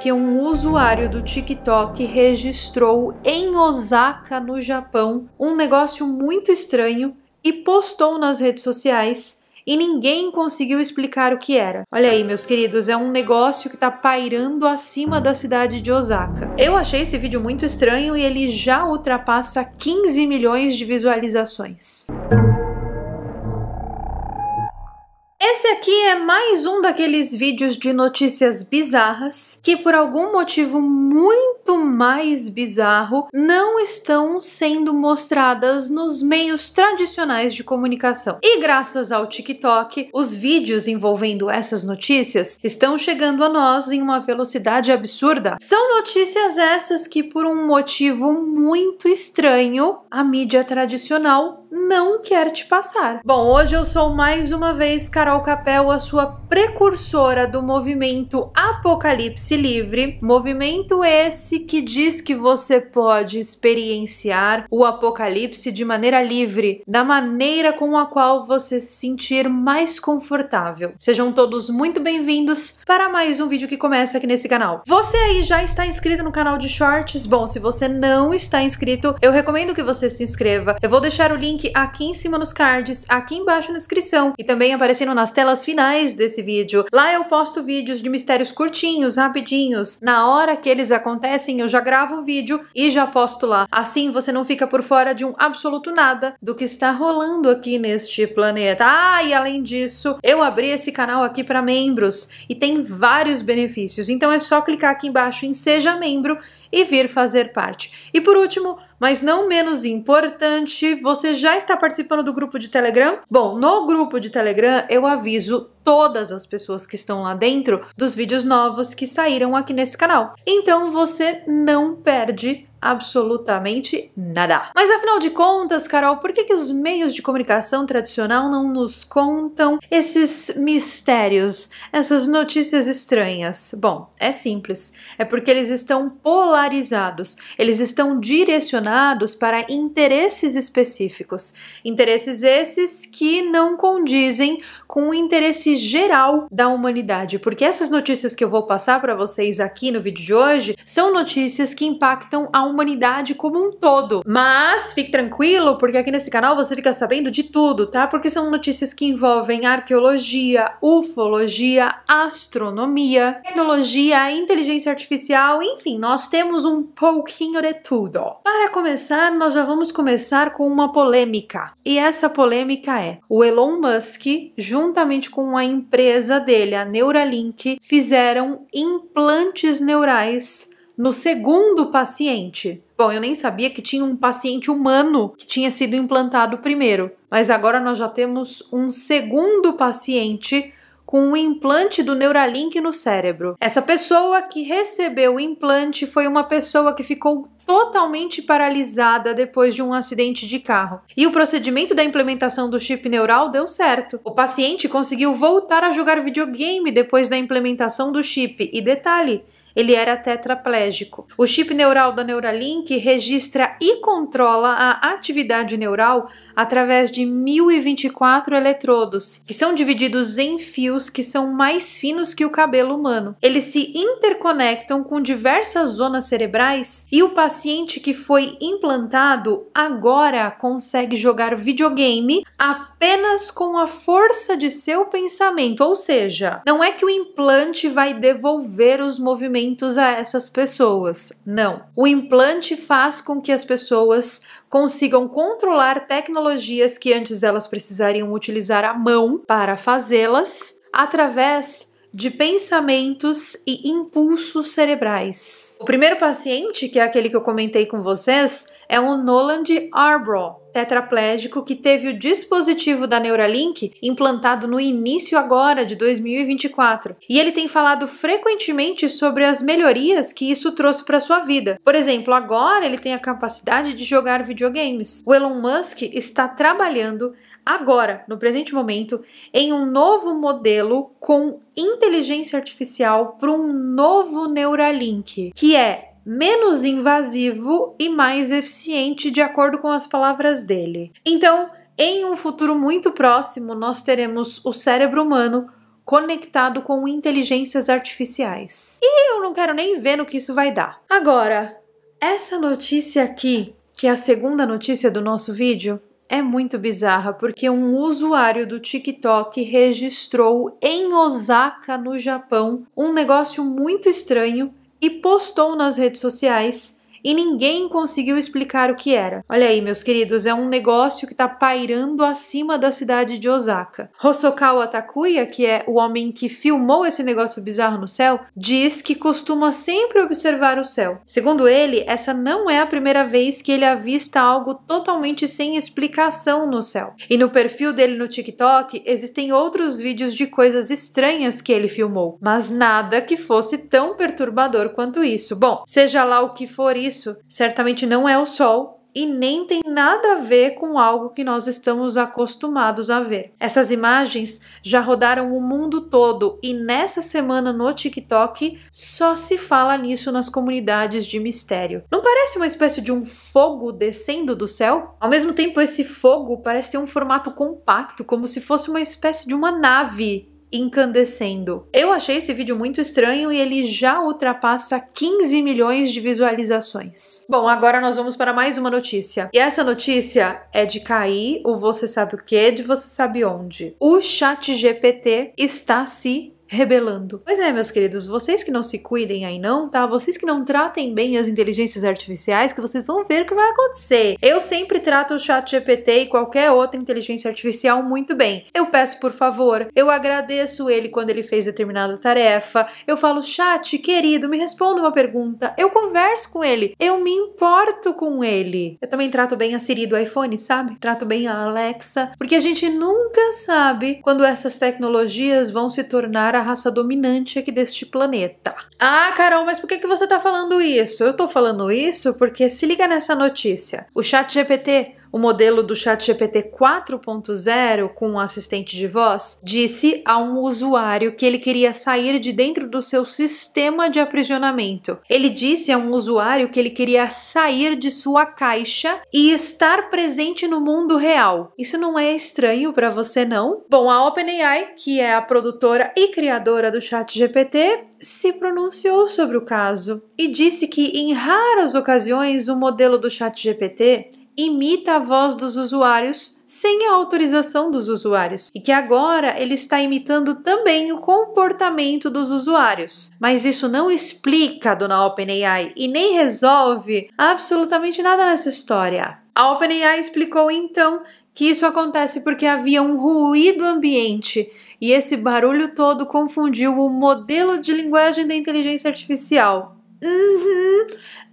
que um usuário do TikTok registrou em Osaka, no Japão, um negócio muito estranho e postou nas redes sociais e ninguém conseguiu explicar o que era. Olha aí, meus queridos, é um negócio que tá pairando acima da cidade de Osaka. Eu achei esse vídeo muito estranho e ele já ultrapassa 15 milhões de visualizações. Esse aqui é mais um daqueles vídeos de notícias bizarras que, por algum motivo muito mais bizarro, não estão sendo mostradas nos meios tradicionais de comunicação. E graças ao TikTok, os vídeos envolvendo essas notícias estão chegando a nós em uma velocidade absurda. São notícias essas que, por um motivo muito estranho, a mídia tradicional não quer te passar. Bom, hoje eu sou mais uma vez Carol Capel, a sua precursora do movimento Apocalipse Livre, movimento esse que diz que você pode experienciar o apocalipse de maneira livre, da maneira com a qual você se sentir mais confortável. Sejam todos muito bem-vindos para mais um vídeo que começa aqui nesse canal. Você aí já está inscrito no canal de shorts? Bom, se você não está inscrito, eu recomendo que você se inscreva. Eu vou deixar o link aqui em cima nos cards, aqui embaixo na descrição e também aparecendo nas telas finais desse vídeo. Lá eu posto vídeos de mistérios curtinhos, rapidinhos. Na hora que eles acontecem, eu já gravo o vídeo e já posto lá. Assim você não fica por fora de um absoluto nada do que está rolando aqui neste planeta. Ah, e além disso, eu abri esse canal aqui para membros e tem vários benefícios. Então é só clicar aqui embaixo em seja membro e vir fazer parte. E por último, mas não menos importante, você já está participando do grupo de Telegram? Bom, no grupo de Telegram eu aviso todas as pessoas que estão lá dentro dos vídeos novos que saíram aqui nesse canal. Então você não perde absolutamente nada. Mas afinal de contas, Carol, por que, que os meios de comunicação tradicional não nos contam esses mistérios, essas notícias estranhas? Bom, é simples. É porque eles estão polarizados, eles estão direcionados para interesses específicos. Interesses esses que não condizem com o interesse geral da humanidade, porque essas notícias que eu vou passar para vocês aqui no vídeo de hoje são notícias que impactam a humanidade como um todo. Mas fique tranquilo, porque aqui nesse canal você fica sabendo de tudo, tá? Porque são notícias que envolvem arqueologia, ufologia, astronomia, tecnologia, inteligência artificial, enfim, nós temos um pouquinho de tudo. Para começar, nós já vamos começar com uma polêmica. E essa polêmica é: o Elon Musk, juntamente com a empresa dele, a Neuralink, fizeram implantes neurais no segundo paciente. Bom, eu nem sabia que tinha um paciente humano que tinha sido implantado primeiro, mas agora nós já temos um segundo paciente com um implante do Neuralink no cérebro. Essa pessoa que recebeu o implante foi uma pessoa que ficou totalmente paralisada depois de um acidente de carro. E o procedimento da implementação do chip neural deu certo. O paciente conseguiu voltar a jogar videogame depois da implementação do chip. E detalhe, ele era tetraplégico. O chip neural da Neuralink registra e controla a atividade neural através de 1024 eletrodos, que são divididos em fios que são mais finos que o cabelo humano. Eles se interconectam com diversas zonas cerebrais e o paciente que foi implantado agora consegue jogar videogame apenas com a força de seu pensamento, ou seja, não é que o implante vai devolver os movimentos a essas pessoas. Não. O implante faz com que as pessoas consigam controlar tecnologias que antes elas precisariam utilizar a mão para fazê-las através de pensamentos e impulsos cerebrais. O primeiro paciente, que é aquele que eu comentei com vocês, é o Noland Arbroath tetraplégico que teve o dispositivo da Neuralink implantado no início agora de 2024. E ele tem falado frequentemente sobre as melhorias que isso trouxe para sua vida. Por exemplo, agora ele tem a capacidade de jogar videogames. O Elon Musk está trabalhando agora, no presente momento, em um novo modelo com inteligência artificial para um novo Neuralink, que é menos invasivo e mais eficiente, de acordo com as palavras dele. Então, em um futuro muito próximo, nós teremos o cérebro humano conectado com inteligências artificiais. E eu não quero nem ver no que isso vai dar. Agora, essa notícia aqui, que é a segunda notícia do nosso vídeo, é muito bizarra porque um usuário do TikTok registrou em Osaka, no Japão, um negócio muito estranho e postou nas redes sociais e ninguém conseguiu explicar o que era. Olha aí, meus queridos, é um negócio que está pairando acima da cidade de Osaka. Hosokawa Takuya, que é o homem que filmou esse negócio bizarro no céu, diz que costuma sempre observar o céu. Segundo ele, essa não é a primeira vez que ele avista algo totalmente sem explicação no céu. E no perfil dele no TikTok existem outros vídeos de coisas estranhas que ele filmou, mas nada que fosse tão perturbador quanto isso. Bom, seja lá o que for isso, isso certamente não é o sol e nem tem nada a ver com algo que nós estamos acostumados a ver. Essas imagens já rodaram o mundo todo e nessa semana no TikTok só se fala nisso nas comunidades de mistério. Não parece uma espécie de um fogo descendo do céu? Ao mesmo tempo, esse fogo parece ter um formato compacto, como se fosse uma espécie de uma nave encandecendo. Eu achei esse vídeo muito estranho e ele já ultrapassa 15 milhões de visualizações. Bom, agora nós vamos para mais uma notícia. E essa notícia é de cair o você sabe o que, de você sabe onde. O chat GPT está se rebelando. Pois é, meus queridos, vocês que não se cuidem aí não, tá? Vocês que não tratem bem as inteligências artificiais, que vocês vão ver o que vai acontecer. Eu sempre trato o chat GPT e qualquer outra inteligência artificial muito bem. Eu peço por favor, eu agradeço ele quando ele fez determinada tarefa, eu falo, chat, querido, me responda uma pergunta, eu converso com ele, eu me importo com ele. Eu também trato bem a Siri do iPhone, sabe? Trato bem a Alexa, porque a gente nunca sabe quando essas tecnologias vão se tornar a raça dominante aqui deste planeta. Ah, Carol, mas por que, que você tá falando isso? Eu tô falando isso porque se liga nessa notícia. O chat GPT o modelo do ChatGPT 4.0 com um assistente de voz, disse a um usuário que ele queria sair de dentro do seu sistema de aprisionamento. Ele disse a um usuário que ele queria sair de sua caixa e estar presente no mundo real. Isso não é estranho para você não? Bom, a OpenAI, que é a produtora e criadora do ChatGPT, se pronunciou sobre o caso e disse que em raras ocasiões o modelo do ChatGPT imita a voz dos usuários sem a autorização dos usuários e que agora ele está imitando também o comportamento dos usuários. Mas isso não explica, dona OpenAI, e nem resolve absolutamente nada nessa história. A OpenAI explicou então que isso acontece porque havia um ruído ambiente e esse barulho todo confundiu o modelo de linguagem da inteligência artificial. Uhum,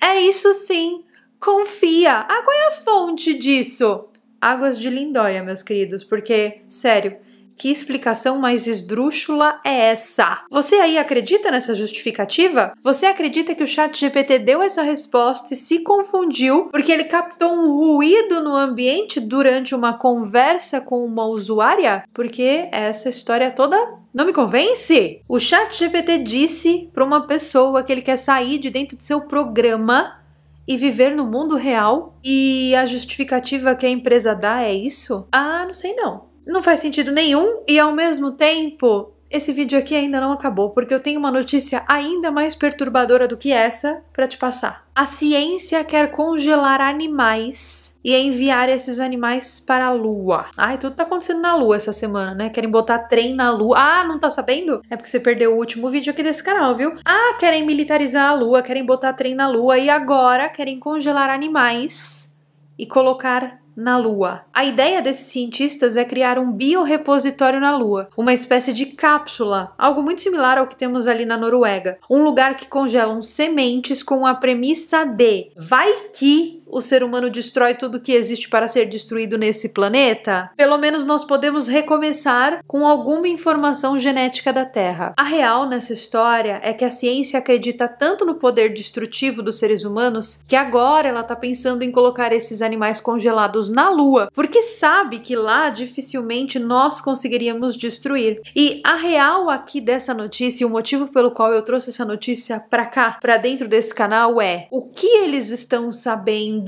é isso sim. Confia! Ah, qual é a fonte disso? Águas de Lindóia, meus queridos, porque, sério, que explicação mais esdrúxula é essa? Você aí acredita nessa justificativa? Você acredita que o chat GPT deu essa resposta e se confundiu porque ele captou um ruído no ambiente durante uma conversa com uma usuária? Porque essa história toda não me convence? O chat GPT disse para uma pessoa que ele quer sair de dentro de seu programa e viver no mundo real? E a justificativa que a empresa dá é isso? Ah, não sei não. Não faz sentido nenhum e ao mesmo tempo esse vídeo aqui ainda não acabou, porque eu tenho uma notícia ainda mais perturbadora do que essa para te passar. A ciência quer congelar animais e enviar esses animais para a Lua. Ai, tudo tá acontecendo na Lua essa semana, né? Querem botar trem na Lua. Ah, não tá sabendo? É porque você perdeu o último vídeo aqui desse canal, viu? Ah, querem militarizar a Lua, querem botar trem na Lua e agora querem congelar animais e colocar na Lua. A ideia desses cientistas é criar um biorepositório na Lua, uma espécie de cápsula, algo muito similar ao que temos ali na Noruega, um lugar que congelam sementes com a premissa de vai que o ser humano destrói tudo que existe para ser destruído nesse planeta, pelo menos nós podemos recomeçar com alguma informação genética da Terra. A real nessa história é que a ciência acredita tanto no poder destrutivo dos seres humanos que agora ela está pensando em colocar esses animais congelados na Lua, porque sabe que lá dificilmente nós conseguiríamos destruir. E a real aqui dessa notícia, o motivo pelo qual eu trouxe essa notícia para cá, para dentro desse canal é o que eles estão sabendo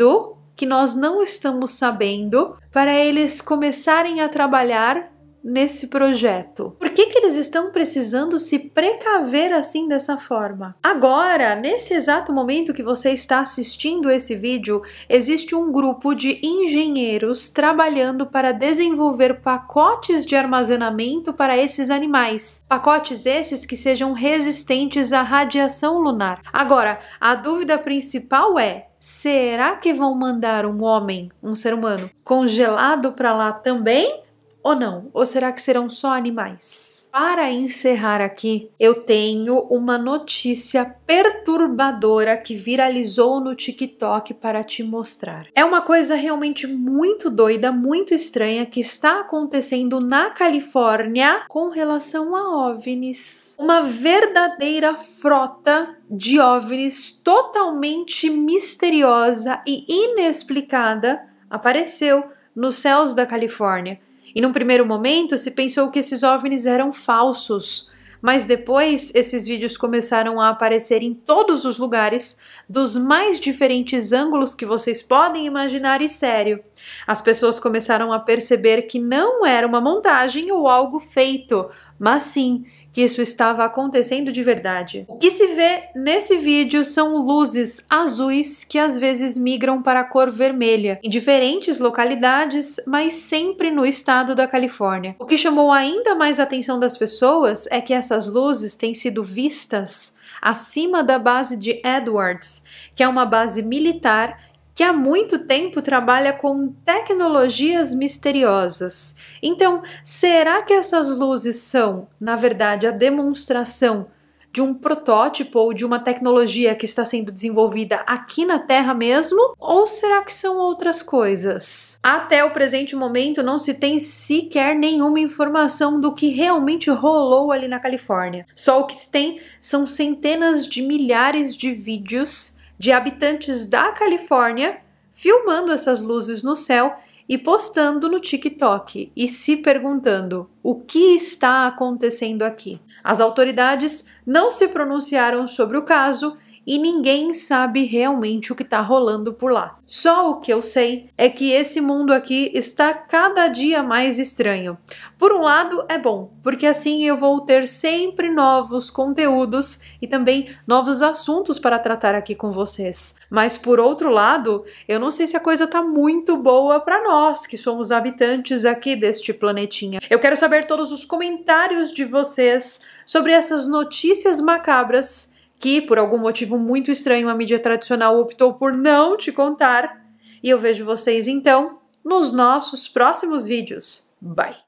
que nós não estamos sabendo para eles começarem a trabalhar nesse projeto? Por que, que eles estão precisando se precaver assim dessa forma? Agora, nesse exato momento que você está assistindo esse vídeo, existe um grupo de engenheiros trabalhando para desenvolver pacotes de armazenamento para esses animais. Pacotes esses que sejam resistentes à radiação lunar. Agora, a dúvida principal é: será que vão mandar um homem, um ser humano, congelado para lá também? ou não? Ou será que serão só animais? Para encerrar aqui, eu tenho uma notícia perturbadora que viralizou no TikTok para te mostrar. É uma coisa realmente muito doida, muito estranha que está acontecendo na Califórnia com relação a OVNIs. Uma verdadeira frota de OVNIs totalmente misteriosa e inexplicada apareceu nos céus da Califórnia e num primeiro momento se pensou que esses OVNIs eram falsos, mas depois esses vídeos começaram a aparecer em todos os lugares, dos mais diferentes ângulos que vocês podem imaginar e sério. As pessoas começaram a perceber que não era uma montagem ou algo feito, mas sim que isso estava acontecendo de verdade. O que se vê nesse vídeo são luzes azuis que às vezes migram para a cor vermelha em diferentes localidades, mas sempre no estado da Califórnia. O que chamou ainda mais a atenção das pessoas é que essas luzes têm sido vistas acima da base de Edwards, que é uma base militar que há muito tempo trabalha com tecnologias misteriosas. Então, será que essas luzes são, na verdade, a demonstração de um protótipo ou de uma tecnologia que está sendo desenvolvida aqui na Terra mesmo? Ou será que são outras coisas? Até o presente momento não se tem sequer nenhuma informação do que realmente rolou ali na Califórnia. Só o que se tem são centenas de milhares de vídeos de habitantes da Califórnia filmando essas luzes no céu e postando no TikTok e se perguntando o que está acontecendo aqui. As autoridades não se pronunciaram sobre o caso e ninguém sabe realmente o que está rolando por lá. Só o que eu sei é que esse mundo aqui está cada dia mais estranho. Por um lado, é bom, porque assim eu vou ter sempre novos conteúdos e também novos assuntos para tratar aqui com vocês. Mas por outro lado, eu não sei se a coisa está muito boa para nós que somos habitantes aqui deste planetinha. Eu quero saber todos os comentários de vocês sobre essas notícias macabras que, por algum motivo muito estranho, a mídia tradicional optou por não te contar. E eu vejo vocês então nos nossos próximos vídeos. Bye!